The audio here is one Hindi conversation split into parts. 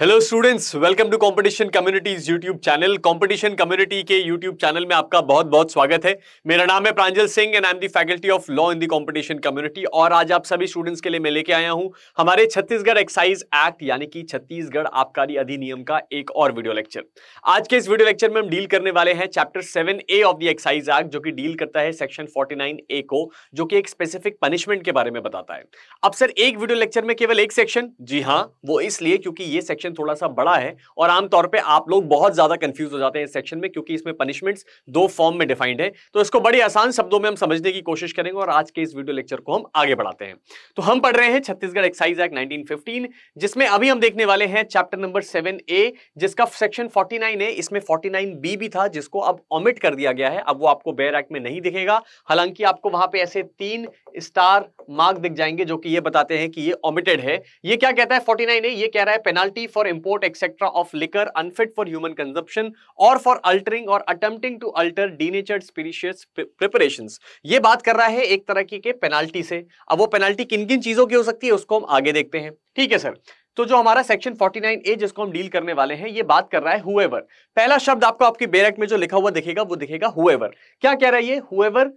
hello students welcome to competition communities YouTube channel competition community के यूट्यूब चैनल में आपका बहुत बहुत स्वागत है मेरा नाम है Pranjal Singh and I am the faculty of law in the competition community और आज आप सभी स्टूडेंट्स के लिए मैं लेके आया हूं हमारे छत्तीसगढ़ एक्साइज एक्ट यानी कि छत्तीसगढ़ आबकारी अधिनियम का एक और वीडियो लेक्चर आज के इस वीडियो लेक्चर में हम डील करने वाले हैं chapter seven A of the excise act जो कि डील करता है सेक्शन फोर्टी ए को जो कि एक स्पेसिफिक पनिशमेंट के बारे में बताता है अब सर एक वीडियो लेक्चर में केवल एक सेक्शन जी हाँ वो इसलिए क्योंकि ये सेक्शन सेक्शन थोड़ा सा बड़ा है और आमतौर पर आप लोग बहुत ज्यादा कंफ्यूज हो जाते हैं इस सेक्शन में क्योंकि इसमें पनिशमेंट्स दो फॉर्म में डिफाइंड है तो इसको बड़ी आसान शब्दों में हम समझने की कोशिश करेंगे और आज के इस वीडियो लेक्चर को हम आगे बढ़ाते हैं तो हम पढ़ रहे हैं छत्तीसगढ़ एक्साइज एक्ट नाइनटीन जिसमें अभी हम देखने वाले हैं चैप्टर नंबर सेवन ए जिसका सेक्शन फोर्टी है इसमें फोर्टी बी भी था जिसको अब ऑमिट कर दिया गया है अब वो आपको बेयर एक्ट में नहीं दिखेगा हालांकि आपको वहां पे ऐसे तीन स्टार मार्क दिख जाएंगे जो कि ये बताते हैं कि ये ऑमिटेड है ये क्या कहता है फोर्टी ए ये कह रहा है penalty for import etc of liquor unfit for human consumption or for altering or attempting to alter denatured spirituous preparation ये बात कर रहा है एक तरह की के पेनाल्टी से अब वो पेनाल्टी किन किन चीजों की हो सकती है उसको हम आगे देखते हैं ठीक है सर तो जो हमारा सेक्शन 49 ए जिसको हम डील करने वाले हैं ये बात कर रहा है हुएवर पहला शब्द आपको आपकी बेरेक्ट में जो लिखा हुआ दिखेगा वो दिखेगा हुएवर क्या कह रहा है ये however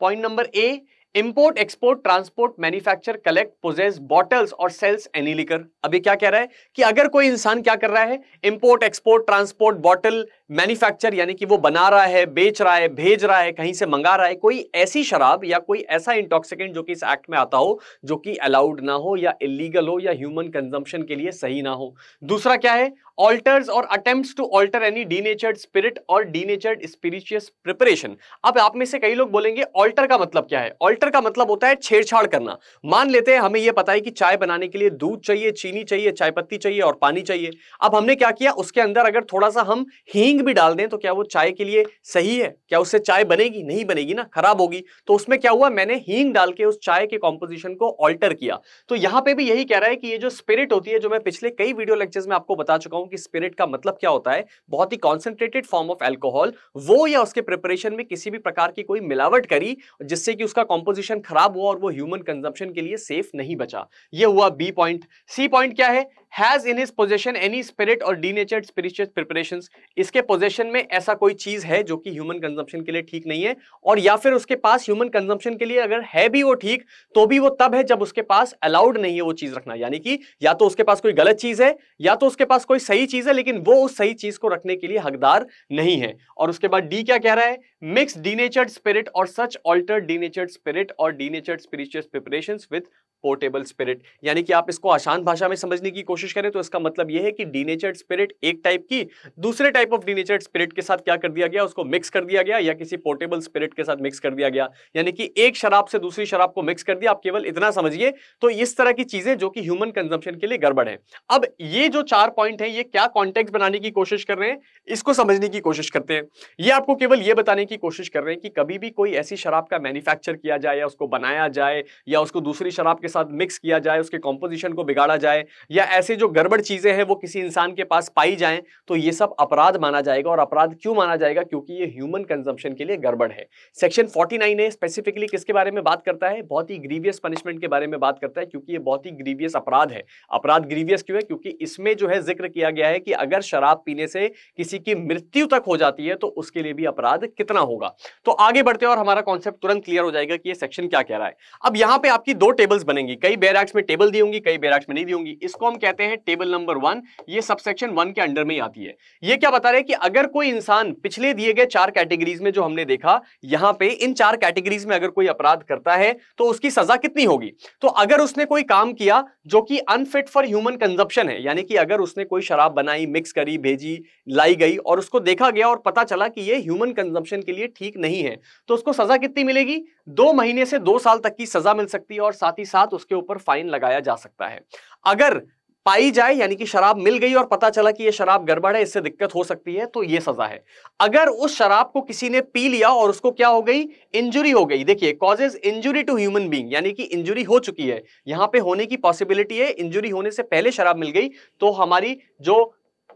point number A import export transport manufacture collect possess bottles और सेल्स एनी लिकर अभी क्या कह रहा है कि अगर कोई इंसान क्या कर रहा है import export transport bottle manufacture यानी कि वो बना रहा है बेच रहा है भेज रहा है कहीं से मंगा रहा है कोई ऐसी शराब या कोई ऐसा इंटॉक्सिकेंट जो कि इस एक्ट में आता हो जो कि अलाउड ना हो या इलीगल हो या ह्यूमन कंजम्पशन के लिए सही ना हो दूसरा क्या है ऑल्टर्स और attempt to alter any denatured spirit और डीनेचर्ड स्पिरिचुअस प्रिपरेशन अब आप में से कई लोग बोलेंगे ऑल्टर का मतलब क्या है ऑल्टर का मतलब होता है छेड़छाड़ करना मान लेते हैं हमें यह पता है कि चाय बनाने के लिए दूध चाहिए चीनी चाहिए चाय पत्ती चाहिए और पानी चाहिए अब हमने क्या किया उसके अंदर अगर थोड़ा सा हम हींग भी डाल दें तो क्या वो चाय के लिए सही है क्या उससे चाय बनेगी नहीं बनेगी ना खराब होगी तो उसमें क्या हुआ मैंने हींग डाल के उस चाय के कॉम्पोजिशन को ऑल्टर किया तो यहां पे भी यही कह रहा है कि ये जो स्पिरिट होती है जो मैं पिछले कई वीडियो लेक्चर्स में आपको बता चुका हूं कि स्पिरिट का मतलब क्या होता है बहुत ही कॉन्सेंट्रेटेड फॉर्म ऑफ एल्कोहल वो या उसके प्रिपरेशन में किसी भी प्रकार की कोई मिलावट करी जिससे कि उसका कॉम्पोजिशन खराब हुआ और वो ह्यूमन कंजम्पशन के लिए सेफ नहीं बचा ये हुआ बी पॉइंट सी पॉइंट क्या है has in his possession any spirit और डी नेचर स्पिरिचुअल प्रिपरेशन इसके पोजेशन में ऐसा कोई चीज है जो कि ह्यूमन कंजम्पशन के लिए ठीक नहीं है और या फिर उसके पास ह्यूमन कंजम्पशन के लिए अगर है भी वो ठीक तो भी वो तब है जब उसके पास अलाउड नहीं है वो चीज रखना यानी कि या तो उसके पास कोई गलत चीज है या तो उसके पास कोई सही चीज है लेकिन वो उस सही चीज को रखने के लिए हकदार नहीं है और उसके बाद डी क्या कह रहा है मिक्स डी नेचर स्पिरिट और such alter denatured spirit और denatured spiritual preparation with portable spirit यानी कि आप इसको आसान भाषा में समझने की कोशिश करें तो इसका मतलब यह है कि डीनेचर्ड स्पिरिट एक टाइप की दूसरे टाइप ऑफ डीनेचर्ड स्पिरिट के साथ क्या कर दिया गया उसको मिक्स कर दिया गया या किसी पोर्टेबल स्पिरिट के साथ मिक्स कर दिया गया यानी कि एक शराब से दूसरी शराब को मिक्स कर दिया आप केवल इतना समझिए तो इस तरह की चीजें जो कि ह्यूमन कंजम्पशन के लिए गड़बड़ है अब ये जो चार पॉइंट है ये क्या कॉन्टेक्ट बनाने की कोशिश कर रहे हैं इसको समझने की कोशिश करते हैं ये आपको केवल ये बताने की कोशिश कर रहे हैं कि कभी भी कोई ऐसी शराब का मैन्युफैक्चर किया जाए या उसको बनाया जाए या उसको दूसरी शराब के साथ मिक्स किया जाए उसके कॉम्पोजिशन को बिगाड़ा जाए या ऐसे जो गड़बड़ चीज़ें हैं वो किसी इंसान के पास पाई जाए तो ये सब अपराध माना जाएगा और अपराध क्यों माना जाएगा क्योंकि ये ह्यूमन कंजम्पशन के लिए गड़बड़ है सेक्शन फोर्टी नाइन है स्पेसिफिकली किसके बारे में बात करता है बहुत ही ग्रीवियस पनिशमेंट के बारे में बात करता है क्योंकि ये बहुत ही ग्रीवियस अपराध है अपराध ग्रीवियस क्यों है क्योंकि इसमें जो है जिक्र किया गया है कि अगर शराब पीने से किसी की मृत्यु तक हो जाती है तो उसके लिए भी अपराध कितना होगा तो आगे बढ़ते और हमारा कॉन्सेप्ट तुरंत क्लियर हो जाएगा कि ये सेक्शन क्या कह रहा है अब यहां पे आपकी दो टेबल्स बनेंगे करेंगी कई बैराक्स में टेबल दी होंगी कई बैराक्स में नहीं दी होंगी इसको हम कहते हैं टेबल नंबर वन ये सबसेक्शन वन के अंडर में ही आती है ये क्या बता रहे हैं कि अगर कोई इंसान पिछले दिए गए चार कैटेगरीज में जो हमने देखा यहां पे इन चार कैटेगरीज में अगर कोई अपराध करता है तो उसकी सजा कितनी होगी तो अगर उसने कोई काम किया जो कि अनफिट फॉर ह्यूमन कंजप्शन है यानी कि अगर उसने कोई शराब बनाई मिक्स करी भेजी लाई गई और उसको देखा गया और पता चला कि ये ह्यूमन कंजप्शन के लिए ठीक नहीं है तो उसको सजा कितनी मिलेगी दो महीने से दो साल तक की सजा मिल सकती है और साथ ही साथ उसके ऊपर फाइन लगाया जा सकता है अगर पाई जाए यानी कि शराब मिल गई और पता चला कि यह शराब गड़बड़ है इससे दिक्कत हो सकती है तो यह सजा है अगर उस शराब को किसी ने पी लिया और उसको क्या हो गई इंजुरी हो गई देखिए causes injury to human being यानी कि इंजुरी हो चुकी है यहां पे होने की पॉसिबिलिटी है इंजुरी होने से पहले शराब मिल गई तो हमारी जो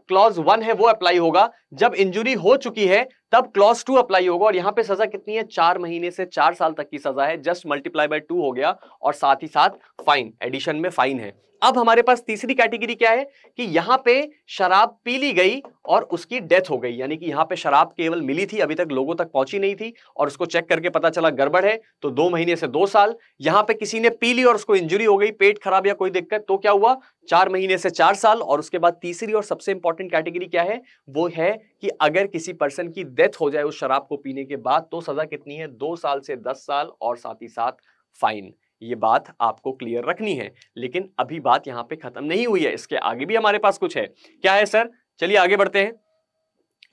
क्लॉज वन है वो अप्लाई होगा जब इंजुरी हो चुकी है तब क्लॉज टू अप्लाई होगा और यहां पे सजा कितनी है चार महीने से चार साल तक की सजा है जस्ट मल्टीप्लाई बाय टू हो गया और साथ ही साथ फाइन एडिशन में फाइन है अब हमारे पास तीसरी कैटेगरी क्या है कि यहां पे शराब पी ली गई और उसकी डेथ हो गई यानी कि यहां पे शराब केवल मिली थी अभी तक लोगों तक पहुंची नहीं थी और उसको चेक करके पता चला गड़बड़ है तो दो महीने से दो साल यहां पे किसी ने पी ली और उसको इंजुरी हो गई पेट खराब या कोई दिक्कत तो क्या हुआ चार महीने से चार साल और उसके बाद तीसरी और सबसे इंपॉर्टेंट कैटेगरी क्या है वो है कि अगर किसी पर्सन की डेथ हो जाए उस शराब को पीने के बाद तो सजा कितनी है दो साल से दस साल और साथ ही साथ फाइन ये बात आपको क्लियर रखनी है लेकिन अभी बात यहाँ पे खत्म नहीं हुई है इसके आगे भी हमारे पास कुछ है क्या है सर चलिए आगे बढ़ते हैं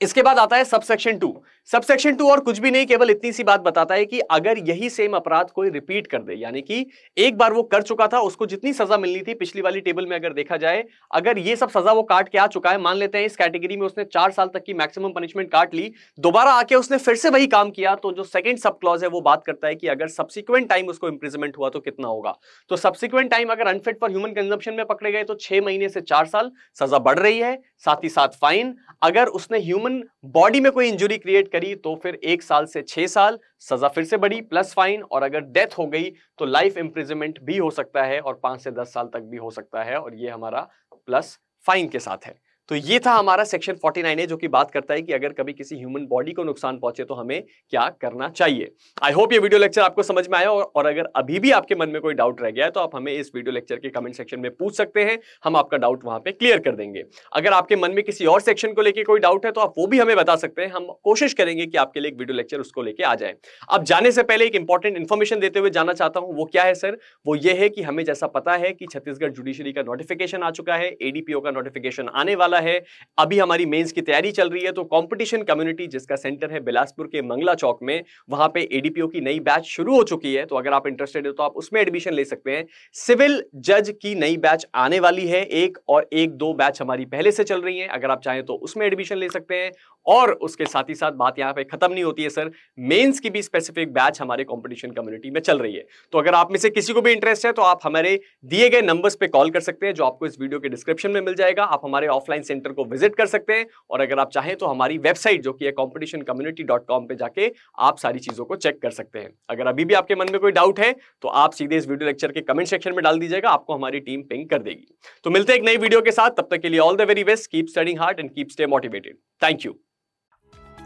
इसके बाद आता है सबसेक्शन टू सबसेक्शन टू और कुछ भी नहीं केवल इतनी सी बात बताता है कि अगर यही सेम अपराध कोई रिपीट कर दे यानी कि एक बार वो कर चुका था उसको जितनी सजा मिलनी थी पिछली वाली टेबल में अगर देखा जाए अगर ये सब सजा वो काट के आ चुका है मान लेते हैं इस कैटेगरी में उसने चार साल तक की मैक्सिमम पनिशमेंट काट ली दोबारा आके उसने फिर से वही काम किया तो जो सेकेंड सब क्लॉज है वो बात करता है कि अगर सब्सिक्वेंट टाइम उसको इंप्रिजमेंट हुआ तो कितना होगा तो सब्सिक्वेंट टाइम अगर अनफिट फॉर ह्यूमन कंजम्पशन में पकड़े गए तो छह महीने से चार साल सजा बढ़ रही है साथ ही साथ फाइन अगर उसने ह्यूमन ह्यूमन बॉडी में कोई इंजुरी क्रिएट करी तो फिर एक साल से छह साल सजा फिर से बड़ी प्लस फाइन और अगर डेथ हो गई तो लाइफ इंप्रिजमेंट भी हो सकता है और पांच से दस साल तक भी हो सकता है और ये हमारा प्लस फाइन के साथ है तो ये था हमारा सेक्शन 49 है जो कि बात करता है कि अगर कभी किसी ह्यूमन बॉडी को नुकसान पहुंचे तो हमें क्या करना चाहिए आई होप ये वीडियो लेक्चर आपको समझ में आया और, और अगर अभी भी आपके मन में कोई डाउट रह गया है तो आप हमें इस वीडियो लेक्चर के कमेंट सेक्शन में पूछ सकते हैं हम आपका डाउट वहां पर क्लियर कर देंगे अगर आपके मन में किसी और सेक्शन को लेकर कोई डाउट है तो आप वो भी हमें बता सकते हैं हम कोशिश करेंगे कि आपके लिए एक वीडियो लेक्चर उसको लेके आ जाए अब जाने से पहले एक इंपॉर्टेंट इन्फॉर्मेशन देते हुए जाना चाहता हूँ वो क्या है सर वो ये है कि हमें जैसा पता है कि छत्तीसगढ़ जुडिशरी का नोटिफिकेशन आ चुका है एडीपीओ का नोटिफिकेशन आने वाला वाला है अभी हमारी मेंस की तैयारी चल रही है तो कंपटीशन कम्युनिटी जिसका सेंटर है बिलासपुर के मंगला चौक में वहां पे एडीपीओ की नई बैच शुरू हो चुकी है तो अगर आप इंटरेस्टेड हो तो आप उसमें एडमिशन ले सकते हैं सिविल जज की नई बैच आने वाली है एक और एक दो बैच हमारी पहले से चल रही है अगर आप चाहें तो उसमें एडमिशन ले सकते हैं और उसके साथ ही साथ बात यहाँ पे खत्म नहीं होती है सर मेंस की भी स्पेसिफिक बैच हमारे कंपटीशन कम्युनिटी में चल रही है तो अगर आप में से किसी को भी इंटरेस्ट है तो आप हमारे दिए गए नंबर्स पे कॉल कर सकते हैं जो आपको इस वीडियो के डिस्क्रिप्शन में मिल जाएगा आप हमारे ऑफलाइन सेंटर को विजिट कर सकते हैं और अगर आप चाहें तो हमारी वेबसाइट जो कि है कॉम्पिटिशन कम्युनिटी डॉट कॉम पर जाके आप सारी चीज़ों को चेक कर सकते हैं अगर अभी भी आपके मन में कोई डाउट है तो आप सीधे इस वीडियो लेक्चर के कमेंट सेक्शन में डाल दीजिएगा आपको हमारी टीम पिंग कर देगी तो मिलते हैं एक नई वीडियो के साथ तब तक के लिए all the very best keep studying hard and keep stay motivated thank you